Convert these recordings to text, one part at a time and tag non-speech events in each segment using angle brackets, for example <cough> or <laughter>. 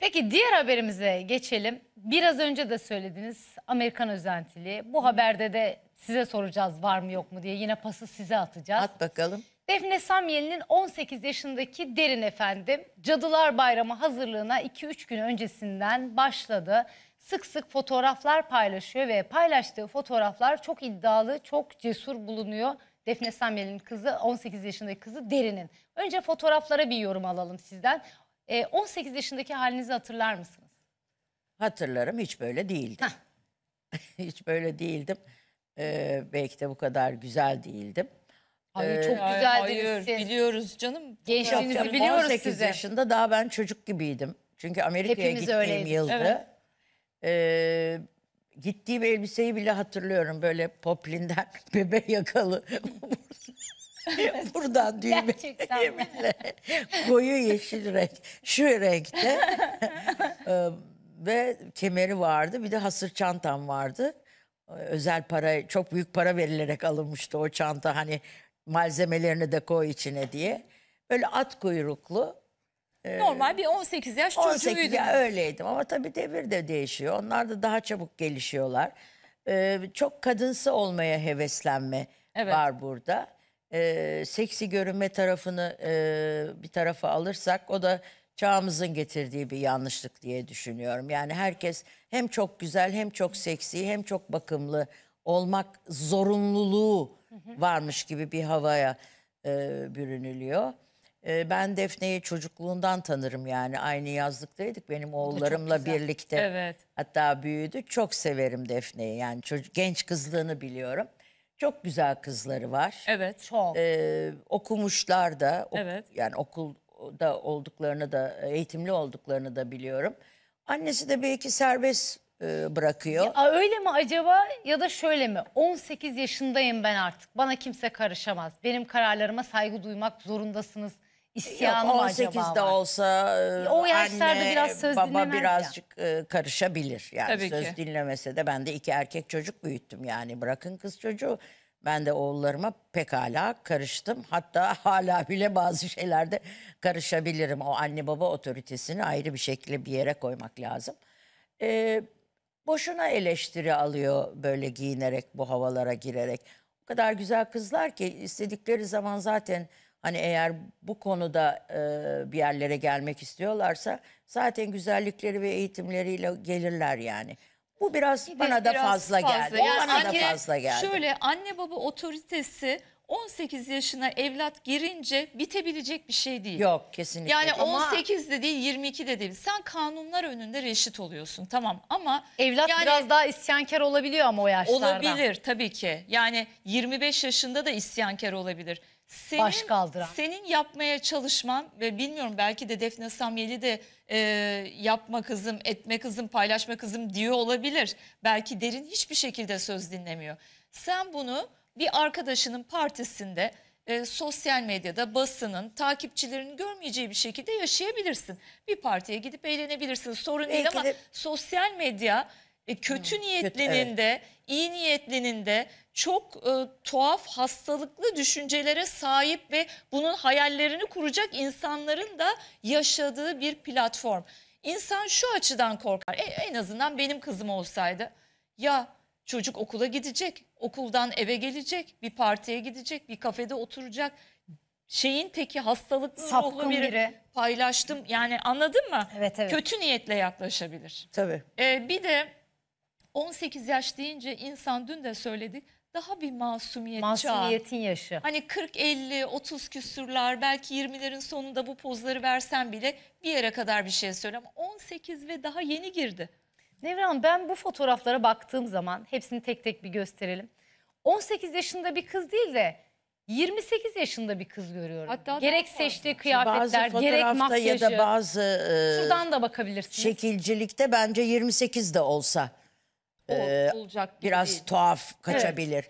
Peki diğer haberimize geçelim. Biraz önce de söylediniz Amerikan özentili. Bu haberde de size soracağız var mı yok mu diye. Yine pası size atacağız. At bakalım. Defne Samyeli'nin 18 yaşındaki Derin efendim Cadılar Bayramı hazırlığına 2-3 gün öncesinden başladı. Sık sık fotoğraflar paylaşıyor ve paylaştığı fotoğraflar çok iddialı, çok cesur bulunuyor. Defne Samyeli'nin kızı 18 yaşındaki kızı Derin'in. Önce fotoğraflara bir yorum alalım sizden. E, ee, 18 yaşındaki halinizi hatırlar mısınız? Hatırlarım hiç böyle değildim. <laughs> hiç böyle değildim. Ee, belki de bu kadar güzel değildim. Ay ee, çok güzel Hayır, siz. biliyoruz canım. Gençliğinizi Yok, biliyoruz 18 sizi. yaşında daha ben çocuk gibiydim. Çünkü Amerika'ya gittiğim öyleydik. yıldı. Evet. Ee, gittiğim elbiseyi bile hatırlıyorum. Böyle poplinden <laughs> bebe yakalı <laughs> Buradan düğme yeminle koyu yeşil renk şu renkte <laughs> ve kemeri vardı bir de hasır çantam vardı. Özel para çok büyük para verilerek alınmıştı o çanta hani malzemelerini de koy içine diye. Böyle at kuyruklu Normal bir 18 yaş 18 çocuğuydu. ya öyleydim ama tabii devir de değişiyor. Onlar da daha çabuk gelişiyorlar. Ee, çok kadınsı olmaya heveslenme Evet. var burada e, seksi görünme tarafını e, bir tarafa alırsak o da çağımızın getirdiği bir yanlışlık diye düşünüyorum. Yani herkes hem çok güzel hem çok seksi hem çok bakımlı olmak zorunluluğu varmış gibi bir havaya e, bürünülüyor. E, ben Defne'yi çocukluğundan tanırım yani aynı yazlıktaydık benim oğullarımla birlikte. Evet. Hatta büyüdü çok severim Defne'yi yani çocuk, genç kızlığını biliyorum. Çok güzel kızları var. Evet. Çok. Ee, okumuşlar da. Ok evet. Yani okulda olduklarını da eğitimli olduklarını da biliyorum. Annesi de belki serbest e, bırakıyor. Ya, öyle mi acaba ya da şöyle mi? 18 yaşındayım ben artık. Bana kimse karışamaz. Benim kararlarıma saygı duymak zorundasınız isyanı mı acaba 18'de olsa e, O e, yaşlarda anne, biraz söz baba birazcık e, karışabilir. Yani Tabii söz ki. dinlemese de ben de iki erkek çocuk büyüttüm yani bırakın kız çocuğu. Ben de oğullarıma pekala karıştım. Hatta <laughs> hala bile bazı şeylerde karışabilirim. O anne baba otoritesini ayrı bir şekilde bir yere koymak lazım. Ee, boşuna eleştiri alıyor böyle giyinerek bu havalara girerek. O kadar güzel kızlar ki istedikleri zaman zaten Hani eğer bu konuda e, bir yerlere gelmek istiyorlarsa zaten güzellikleri ve eğitimleriyle gelirler yani. Bu biraz Bir bana da biraz fazla, geldi. Yani bana da fazla geldi. Şöyle anne baba otoritesi 18 yaşına evlat girince bitebilecek bir şey değil. Yok kesinlikle. Yani Ama 18 de değil 22 de değil. Sen kanunlar önünde reşit oluyorsun tamam ama Evlat yani biraz daha isyankar olabiliyor ama o yaşlarda. olabilir tabii ki. Yani 25 yaşında da isyankar olabilir senin, baş kaldıran. Senin yapmaya çalışman ve bilmiyorum belki de Defne Samyeli de e, yapma kızım, etme kızım, paylaşma kızım diyor olabilir. Belki derin hiçbir şekilde söz dinlemiyor. Sen bunu bir arkadaşının partisinde e, sosyal medyada basının, takipçilerinin görmeyeceği bir şekilde yaşayabilirsin. Bir partiye gidip eğlenebilirsin sorun belki değil ama de... sosyal medya e, kötü hmm, niyetlinin kötü, evet. de iyi niyetlinin de çok e, tuhaf hastalıklı düşüncelere sahip ve bunun hayallerini kuracak insanların da yaşadığı bir platform. İnsan şu açıdan korkar. E, en azından benim kızım olsaydı ya çocuk okula gidecek, okuldan eve gelecek, bir partiye gidecek, bir kafede oturacak. Şeyin teki hastalıklı Sapkın ruhlu biri, biri paylaştım. Yani anladın mı? Evet, evet. Kötü niyetle yaklaşabilir. Tabii. Ee, bir de 18 yaş deyince insan dün de söyledi daha bir masumiyet Masumiyetin yaşı. Hani 40, 50, 30 küsürler belki 20'lerin sonunda bu pozları versen bile bir yere kadar bir şey söyle ama 18 ve daha yeni girdi. Nevran ben bu fotoğraflara baktığım zaman hepsini tek tek bir gösterelim. 18 yaşında bir kız değil de 28 yaşında bir kız görüyorum. Hatta gerek seçtiği kıyafetler, bazı gerek makyajı. ya da bazı e, şuradan da bakabilirsiniz. Şekilcilikte bence 28 de olsa o, olacak gibi biraz değil. tuhaf kaçabilir.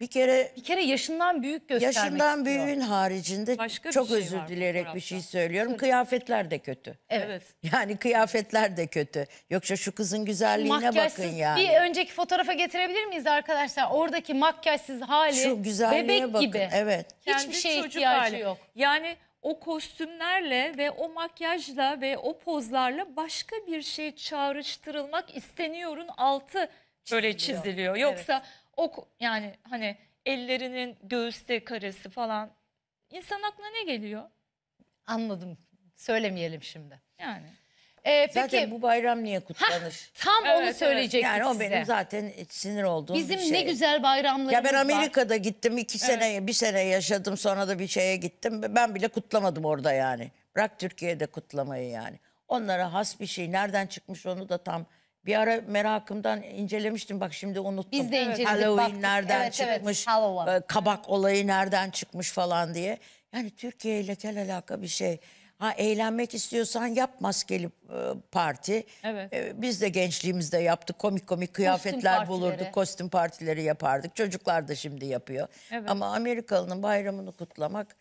Bir kere Bir kere yaşından büyük göstermek yaşından istiyor. büyüğün haricinde Başka çok şey özür bu dilerek bir şey söylüyorum. Kıyafetler de kötü. Evet. Yani kıyafetler de kötü. Yoksa şu kızın güzelliğine bakın Makyajsız yani. bir önceki fotoğrafa getirebilir miyiz arkadaşlar? Oradaki makyajsız hali Şu bebek bakın. gibi. Evet. Hiçbir Kendi şeye çocuk ihtiyacı hali. yok. Yani o kostümlerle ve o makyajla ve o pozlarla başka bir şey çağrıştırılmak isteniyorun altı böyle çiziliyor. çiziliyor. Yoksa evet. o yani hani ellerinin göğüste karesi falan insan aklına ne geliyor? Anladım. Söylemeyelim şimdi. Yani. Ee, peki Zaten bu bayram niye kutlanır? tam onu Evet, yani o size. benim zaten sinir olduğum Bizim bir şey. ne güzel bayramlarımız Ya ben var. Amerika'da gittim iki sene bir sene yaşadım sonra da bir şeye gittim. Ben bile kutlamadım orada yani. Bırak Türkiye'de kutlamayı yani. Onlara has bir şey. Nereden çıkmış onu da tam bir ara merakımdan incelemiştim. Bak şimdi unuttum. Biz de inceledik, Halloween baktık. nereden Evet, çıkmış? Halloween. E, kabak olayı nereden çıkmış falan diye. Yani Türkiye ile kel alaka bir şey. Ha eğlenmek istiyorsan yap maskeli e, parti. Evet. E, biz de gençliğimizde yaptık. Komik komik kıyafetler kostüm bulurduk. Kostüm partileri yapardık. Çocuklar da şimdi yapıyor. Evet. Ama Amerikalı'nın bayramını kutlamak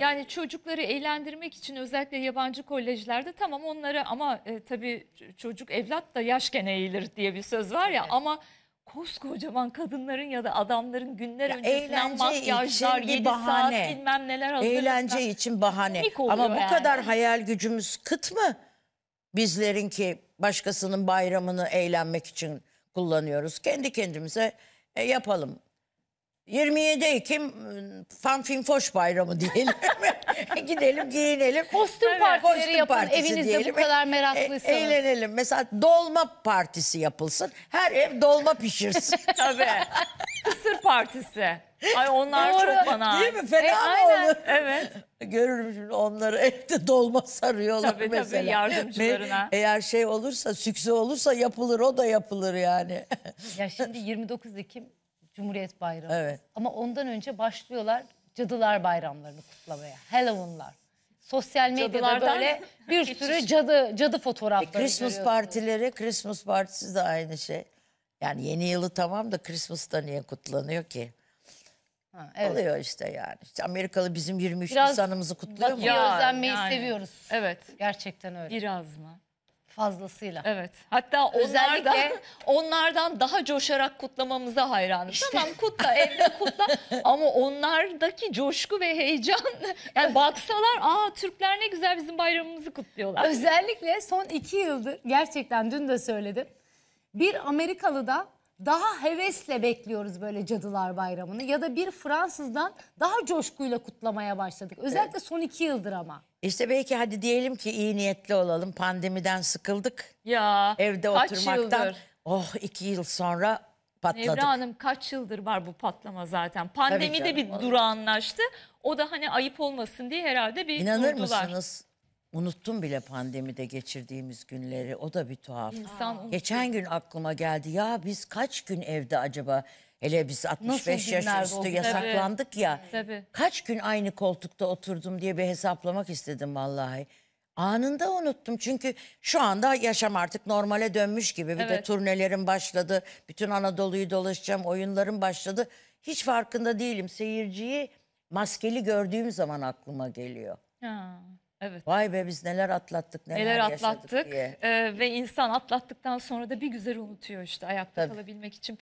yani çocukları eğlendirmek için özellikle yabancı kolejlerde tamam onlara ama e, tabii çocuk evlat da yaşken eğilir diye bir söz var ya evet. ama koskocaman kadınların ya da adamların günler ya öncesinden makyajlar, 7 bahane. saat bilmem neler hazırlıklar. Eğlence için bahane. Ama bu yani. kadar hayal gücümüz kıt mı? Bizlerin ki başkasının bayramını eğlenmek için kullanıyoruz. Kendi kendimize e, yapalım. 27 Ekim ıı, Fanfinfoş Bayramı diyelim. <laughs> Gidelim giyinelim. Kostüm evet. partileri Kostüm evinizde diyelim. bu e, kadar e, meraklıysanız. E, eğlenelim. Mesela dolma partisi yapılsın. Her ev dolma pişirsin. <laughs> Tabii. Kısır partisi. Ay onlar Doğru. çok bana. Değil mi? Fena e, mı aynen. olur? Evet. <laughs> Görürüm şimdi onları evde dolma sarıyorlar tabii, mesela. Tabii yardımcılarına. E, eğer şey olursa, sükse olursa yapılır o da yapılır yani. ya şimdi 29 Ekim Cumhuriyet Bayramı. Evet. Ama ondan önce başlıyorlar Cadılar Bayramlarını kutlamaya. Halloween'lar. Sosyal medyada Cadılardan böyle bir sürü cadı cadı fotoğrafları e, Christmas partileri, Christmas partisi de aynı şey. Yani yeni yılı tamam da Christmas'ta niye kutlanıyor ki? Ha, evet. Oluyor işte yani. İşte Amerikalı bizim 23 Biraz Nisan'ımızı kutluyor mu? Biraz özlenmeyi yani. seviyoruz. Evet. Gerçekten öyle. Biraz mı? Fazlasıyla. Evet. Hatta Özellikle... onlardan, onlardan daha coşarak kutlamamıza hayranım. İşte. Tamam kutla evde kutla <laughs> ama onlardaki coşku ve heyecan <laughs> yani baksalar aa Türkler ne güzel bizim bayramımızı kutluyorlar. Özellikle son iki yıldır gerçekten dün de söyledim. Bir Amerikalı da daha hevesle bekliyoruz böyle Cadılar Bayramı'nı ya da bir Fransız'dan daha coşkuyla kutlamaya başladık. Özellikle son iki yıldır ama. İşte belki hadi diyelim ki iyi niyetli olalım. Pandemiden sıkıldık. Ya Evde kaç oturmaktan. yıldır? Oh iki yıl sonra patladık. Nevra Hanım kaç yıldır var bu patlama zaten. Pandemi canım, bir vallahi. durağanlaştı. O da hani ayıp olmasın diye herhalde bir İnanır durdular. mısınız? Unuttum bile pandemide geçirdiğimiz günleri. O da bir tuhaf. İnsan Geçen gün aklıma geldi. Ya biz kaç gün evde acaba? Hele biz 65 yaş günlerdi üstü o? Tabii. yasaklandık ya. Tabii. Kaç gün aynı koltukta oturdum diye bir hesaplamak istedim vallahi. Anında unuttum çünkü şu anda yaşam artık normale dönmüş gibi. Bir de turnelerim başladı. Bütün Anadolu'yu dolaşacağım. Oyunlarım başladı. Hiç farkında değilim. Seyirciyi maskeli gördüğüm zaman aklıma geliyor. Ha. Evet. Vay be biz neler atlattık, neler, neler atlattık diye. E, ve insan atlattıktan sonra da bir güzel unutuyor işte ayakta Tabii. kalabilmek için.